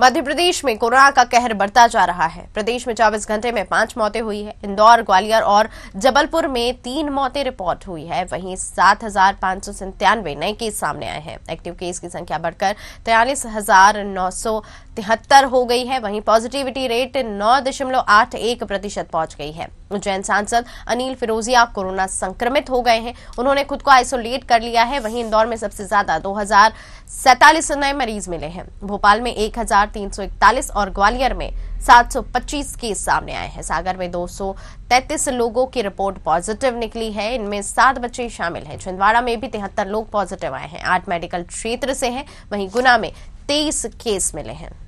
मध्य प्रदेश में कोरोना का कहर बढ़ता जा रहा है प्रदेश में 24 घंटे में पांच मौतें हुई है इंदौर ग्वालियर और जबलपुर में तीन मौतें रिपोर्ट हुई है वहीं सात हजार पांच सौ सन्तानवे नए केस सामने आए हैं एक्टिव केस की संख्या बढ़कर तिरालीस हजार नौ सौ तिहत्तर हो गई है वहीं पॉजिटिविटी रेट नौ दशमलव आठ एक प्रतिशत पहुंच गई है उज्जैन सांसद अनिल फिरोजिया कोरोना संक्रमित हो गए हैं उन्होंने खुद को आइसोलेट कर लिया है वहीं इंदौर में सबसे ज्यादा दो नए मरीज मिले हैं भोपाल में 1341 और ग्वालियर में 725 केस सामने आए हैं सागर में 233 लोगों की रिपोर्ट पॉजिटिव निकली है इनमें सात बच्चे शामिल हैं छिंदवाड़ा में भी तिहत्तर लोग पॉजिटिव आए हैं आठ मेडिकल क्षेत्र से हैं वहीं गुना में तेईस केस मिले हैं